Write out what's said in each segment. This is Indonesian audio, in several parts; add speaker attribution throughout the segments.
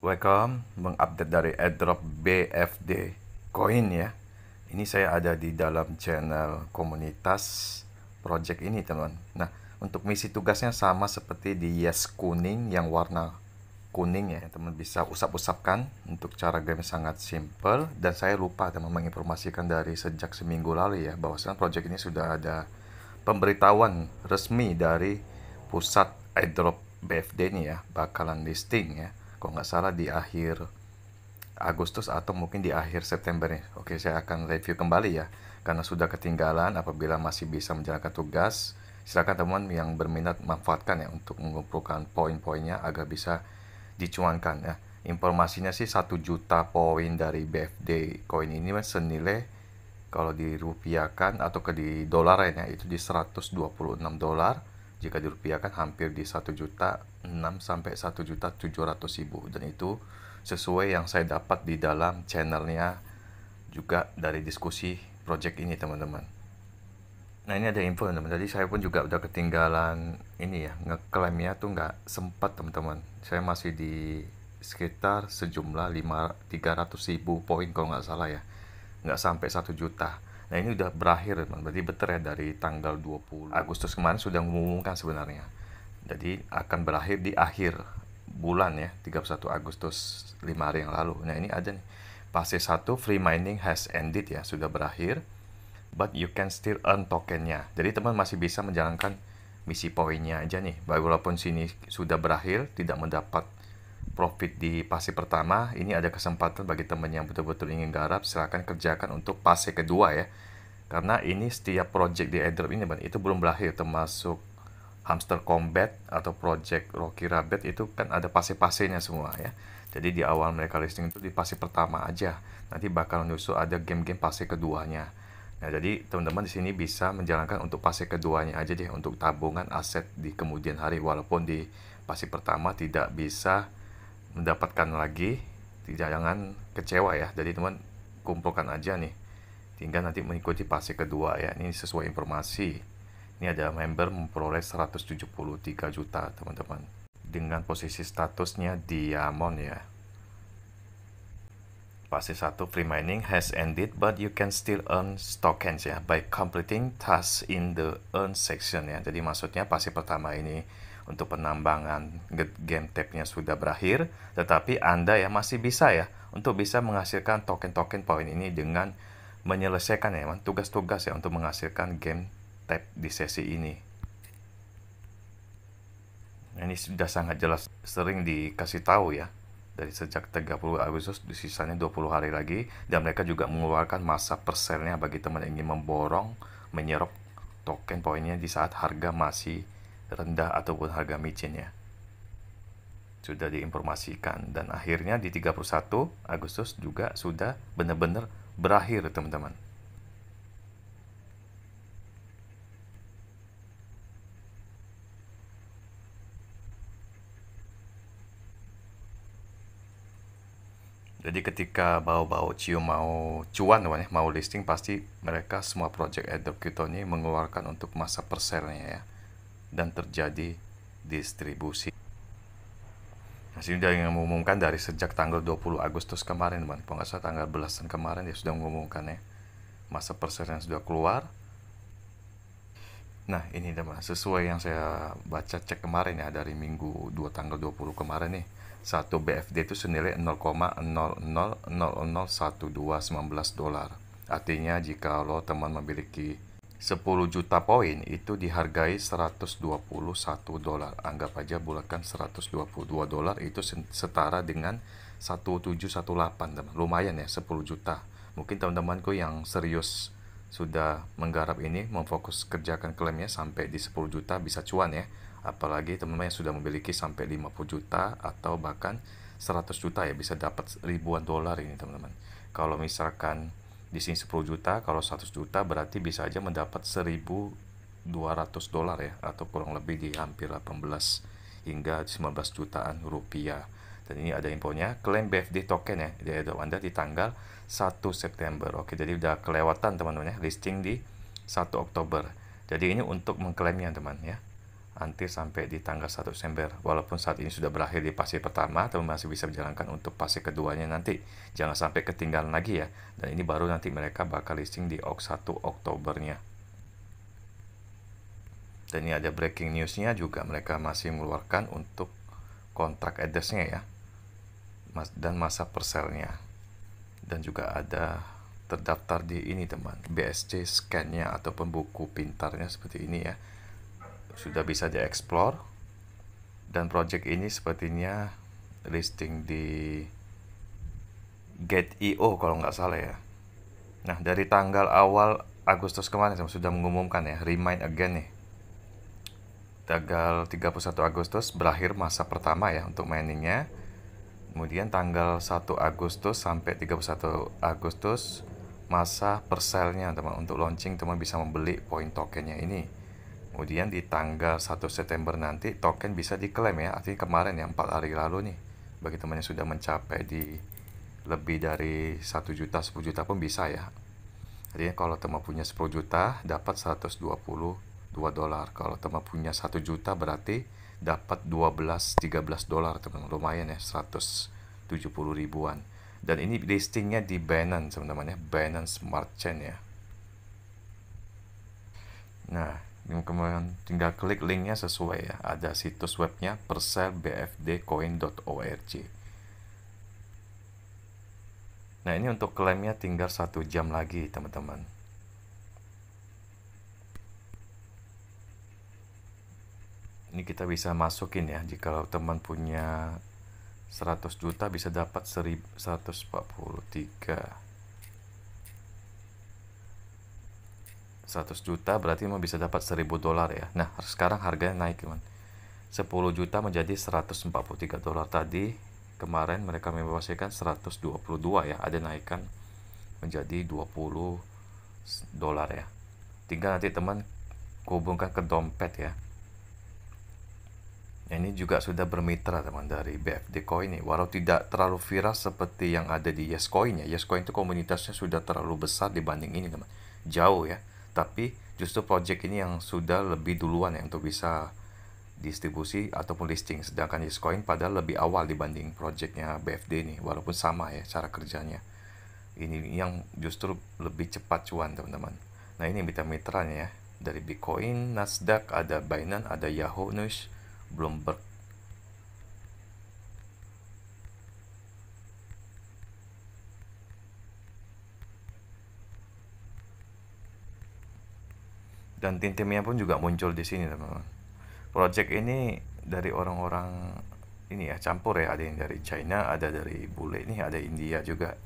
Speaker 1: Welcome, mengupdate dari airdrop BFD coin ya. Ini saya ada di dalam channel komunitas project ini teman. Nah, untuk misi tugasnya sama seperti di Yes Kuning yang warna kuning ya. Teman bisa usap-usapkan untuk cara game sangat simple dan saya lupa teman menginformasikan dari sejak seminggu lalu ya bahwa sekarang project ini sudah ada pemberitahuan resmi dari pusat airdrop BFD ini ya, bakalan listing ya kalau nggak salah di akhir Agustus atau mungkin di akhir September nih. Oke, saya akan review kembali ya. Karena sudah ketinggalan apabila masih bisa menjalankan tugas, silakan teman yang berminat manfaatkan ya untuk mengumpulkan poin-poinnya agar bisa dicuankan ya. Informasinya sih 1 juta poin dari BFD koin ini senilai kalau dirupiahkan atau ke di dolar ya itu di 126 dolar jika dirupiahkan hampir di 1 juta 6 sampai 1 juta 700 ribu dan itu sesuai yang saya dapat di dalam channelnya juga dari diskusi project ini teman-teman nah ini ada info teman-teman jadi saya pun juga udah ketinggalan ini ya ngeklaimnya tuh nggak sempat teman-teman saya masih di sekitar sejumlah 5 300 ribu poin kalau nggak salah ya nggak sampai 1 juta Nah ini udah berakhir teman, berarti betul ya dari tanggal 20 Agustus kemarin sudah mengumumkan sebenarnya. Jadi akan berakhir di akhir bulan ya, 31 Agustus 5 hari yang lalu. Nah ini ada nih, fase 1 free mining has ended ya, sudah berakhir. But you can still earn tokennya. Jadi teman masih bisa menjalankan misi poinnya aja nih. Walaupun sini sudah berakhir, tidak mendapat profit di fase pertama, ini ada kesempatan bagi teman yang betul-betul ingin garap, silahkan kerjakan untuk fase kedua ya. Karena ini setiap project di airdrop ini, itu belum berakhir, termasuk Hamster Combat atau project Rocky Rabbit itu kan ada fase-fasenya semua ya. Jadi di awal mereka listing itu di fase pertama aja. Nanti bakal nyusul ada game-game fase keduanya. Nah, jadi teman-teman di sini bisa menjalankan untuk fase keduanya aja deh untuk tabungan aset di kemudian hari walaupun di fase pertama tidak bisa mendapatkan lagi jangan kecewa ya jadi teman kumpulkan aja nih tinggal nanti mengikuti fase kedua ya ini sesuai informasi ini ada member memperoleh 173 juta teman-teman dengan posisi statusnya diamond ya fase satu free mining has ended but you can still earn tokens ya by completing tasks in the earn section ya jadi maksudnya fase pertama ini untuk penambangan game tape-nya sudah berakhir, tetapi Anda ya masih bisa ya untuk bisa menghasilkan token-token poin ini dengan menyelesaikan ya tugas-tugas ya untuk menghasilkan game tape di sesi ini. Ini sudah sangat jelas sering dikasih tahu ya dari sejak 30 Agustus sisanya 20 hari lagi dan mereka juga mengeluarkan masa persennya bagi teman yang ingin memborong menyerap token poinnya di saat harga masih rendah ataupun harga micinnya. Sudah diinformasikan dan akhirnya di 31 Agustus juga sudah benar-benar berakhir teman-teman. Jadi ketika bau-bau Cio mau cuan teman ya, mau listing pasti mereka semua project Adobe Kito ini mengeluarkan untuk masa persernya ya dan terjadi distribusi. Nah, sini dia yang mengumumkan dari sejak tanggal 20 Agustus kemarin, teman. Kalau nggak salah tanggal belasan kemarin dia sudah mengumumkan ya. Masa yang sudah keluar. Nah, ini teman, sesuai yang saya baca cek kemarin ya dari minggu 2 tanggal 20 kemarin nih. Satu BFD itu senilai 0,000012 dolar. Artinya jika lo teman memiliki 10 juta poin itu dihargai 121 dolar. Anggap aja bulatkan 122 dolar itu setara dengan 1718, teman. Lumayan ya 10 juta. Mungkin teman-temanku yang serius sudah menggarap ini memfokus kerjakan klaimnya sampai di 10 juta bisa cuan ya. Apalagi teman-teman yang sudah memiliki sampai 50 juta atau bahkan 100 juta ya bisa dapat ribuan dolar ini teman-teman. Kalau misalkan di sini 10 juta, kalau 100 juta berarti bisa aja mendapat 1.200 dolar ya, atau kurang lebih di hampir 18 hingga 19 jutaan rupiah. Dan ini ada infonya, klaim BFD token ya, di ada Anda di tanggal 1 September. Oke, jadi udah kelewatan teman-teman ya, listing di 1 Oktober. Jadi ini untuk mengklaimnya teman ya nanti sampai di tanggal 1 Desember. Walaupun saat ini sudah berakhir di fase pertama, tapi masih bisa menjalankan untuk fase keduanya nanti. Jangan sampai ketinggalan lagi ya. Dan ini baru nanti mereka bakal listing di OK 1 Oktobernya. Dan ini ada breaking newsnya juga mereka masih mengeluarkan untuk kontrak addressnya ya. dan masa perselnya. Dan juga ada terdaftar di ini teman, BSC scan-nya buku buku pintarnya seperti ini ya sudah bisa dieksplor dan project ini sepertinya listing di get io kalau nggak salah ya nah dari tanggal awal Agustus kemarin saya sudah mengumumkan ya remind again nih tanggal 31 Agustus berakhir masa pertama ya untuk miningnya kemudian tanggal 1 Agustus sampai 31 Agustus masa perselnya teman untuk launching teman bisa membeli poin tokennya ini Kemudian di tanggal 1 September nanti token bisa diklaim ya, artinya kemarin ya 4 hari lalu nih. Bagi teman yang sudah mencapai di lebih dari 1 juta, 10 juta pun bisa ya. Artinya kalau teman punya 10 juta dapat 122 dolar. Kalau teman punya 1 juta berarti dapat 12 13 dolar teman. Lumayan ya 170 ribuan. Dan ini listingnya di Binance teman-teman ya, Binance Smart Chain ya. Nah, yang kemudian tinggal klik linknya sesuai ya ada situs webnya perselbfdcoin.org nah ini untuk klaimnya tinggal satu jam lagi teman-teman ini kita bisa masukin ya jika teman punya 100 juta bisa dapat 143 100 juta berarti mau bisa dapat 1000 dolar ya. Nah, sekarang harganya naik, teman. 10 juta menjadi 143 dolar tadi. Kemarin mereka puluh 122 ya, ada naikkan menjadi 20 dolar ya. Tinggal nanti teman hubungkan ke dompet ya. Ini juga sudah bermitra teman dari BFD Coin ini Walau tidak terlalu viral seperti yang ada di Yescoin ya. Yescoin itu komunitasnya sudah terlalu besar dibanding ini teman. Jauh ya tapi justru project ini yang sudah lebih duluan ya untuk bisa distribusi ataupun listing sedangkan Yescoin padahal lebih awal dibanding projectnya BFD ini walaupun sama ya cara kerjanya ini yang justru lebih cepat cuan teman-teman nah ini mitra-mitranya ya dari Bitcoin, Nasdaq, ada Binance, ada Yahoo News, Bloomberg dan tim-timnya pun juga muncul di sini teman-teman project ini dari orang-orang ini ya campur ya ada yang dari China ada dari bule ini, ada India juga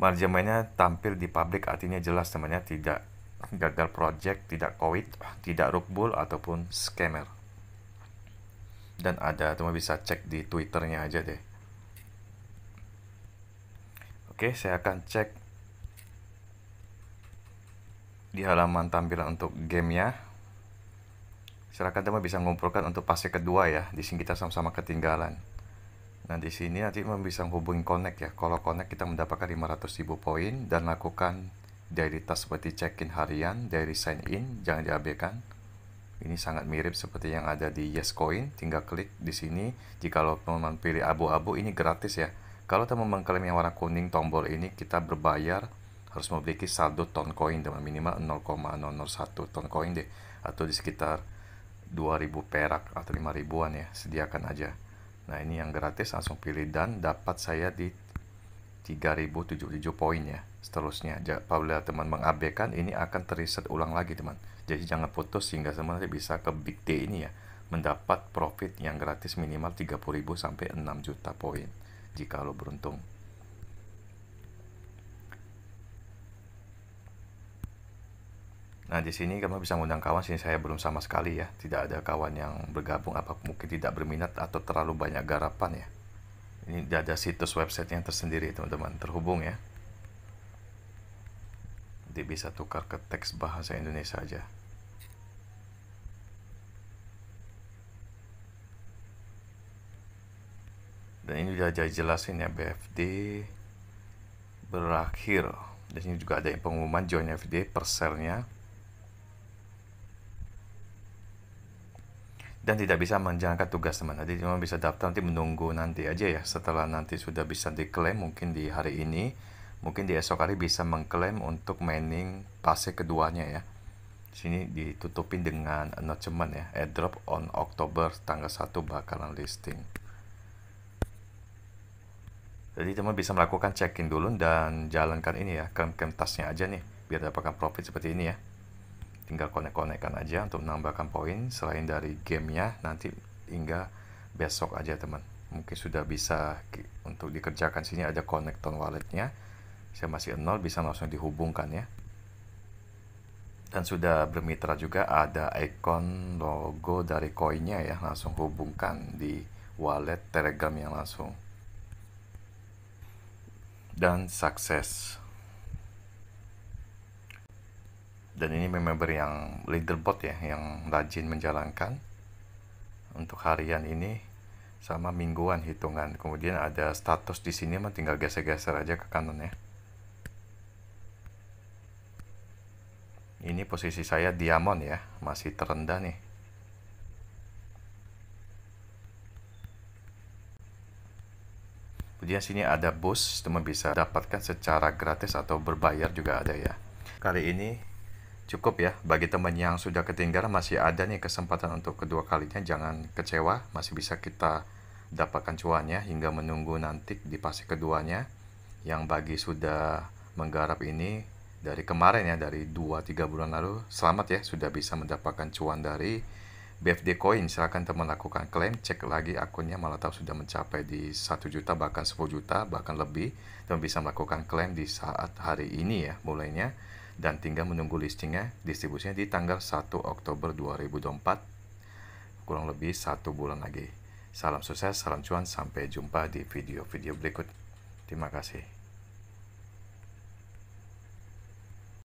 Speaker 1: manajemennya tampil di publik artinya jelas temannya tidak gagal project tidak Covid, tidak rukbul ataupun scammer dan ada teman bisa cek di twitternya aja deh oke saya akan cek di halaman tampilan untuk gamenya silahkan teman bisa mengumpulkan untuk fase kedua ya di sini kita sama-sama ketinggalan nah di sini nanti teman bisa hubungi connect ya kalau connect kita mendapatkan 500.000 poin dan lakukan daily task seperti check-in harian dari sign in jangan diabaikan ini sangat mirip seperti yang ada di Yes Coin. tinggal klik di sini jika lo teman pilih abu-abu ini gratis ya kalau teman mengklaim yang warna kuning tombol ini kita berbayar harus memiliki saldo ton koin dengan minimal 0,001 ton koin deh atau di sekitar 2000 perak atau 5.000 an ya sediakan aja nah ini yang gratis langsung pilih dan dapat saya di 3077 poin ya seterusnya apabila teman mengabaikan ini akan terreset ulang lagi teman jadi jangan putus sehingga teman bisa ke big day ini ya mendapat profit yang gratis minimal 30.000 sampai 6 juta poin jika lo beruntung Nah, di sini kamu bisa mengundang kawan, sini saya belum sama sekali ya. Tidak ada kawan yang bergabung, apa mungkin tidak berminat atau terlalu banyak garapan ya. Ini ada situs website yang tersendiri, teman-teman. Terhubung ya. jadi bisa tukar ke teks bahasa Indonesia aja. Dan ini sudah jelasin ya, BFD berakhir. Dan ini juga ada yang pengumuman join FD perselnya dan tidak bisa menjalankan tugas teman jadi cuma bisa daftar nanti menunggu nanti aja ya setelah nanti sudah bisa diklaim mungkin di hari ini mungkin di esok hari bisa mengklaim untuk mining fase keduanya ya sini ditutupin dengan announcement ya airdrop on Oktober tanggal 1 bakalan listing jadi teman bisa melakukan check-in dulu dan jalankan ini ya klaim-klaim tasnya aja nih biar dapatkan profit seperti ini ya tinggal konek-konekkan aja untuk menambahkan poin selain dari gamenya nanti hingga besok aja teman mungkin sudah bisa untuk dikerjakan sini ada konektor walletnya saya masih nol bisa langsung dihubungkan ya dan sudah bermitra juga ada icon logo dari koinnya ya langsung hubungkan di wallet telegram yang langsung dan sukses dan ini member yang leaderboard ya yang rajin menjalankan untuk harian ini sama mingguan hitungan kemudian ada status di sini mah tinggal geser-geser aja ke kanan ya ini posisi saya diamond ya masih terendah nih kemudian sini ada boost teman bisa dapatkan secara gratis atau berbayar juga ada ya kali ini cukup ya bagi teman yang sudah ketinggalan masih ada nih kesempatan untuk kedua kalinya jangan kecewa masih bisa kita dapatkan cuannya hingga menunggu nanti di fase keduanya yang bagi sudah menggarap ini dari kemarin ya dari 2-3 bulan lalu selamat ya sudah bisa mendapatkan cuan dari BFD Coin silahkan teman lakukan klaim cek lagi akunnya malah tahu sudah mencapai di 1 juta bahkan 10 juta bahkan lebih dan bisa melakukan klaim di saat hari ini ya mulainya dan tinggal menunggu listingnya distribusinya di tanggal 1 Oktober 2024 kurang lebih satu bulan lagi. Salam sukses, salam cuan, sampai jumpa di video-video berikut. Terima kasih.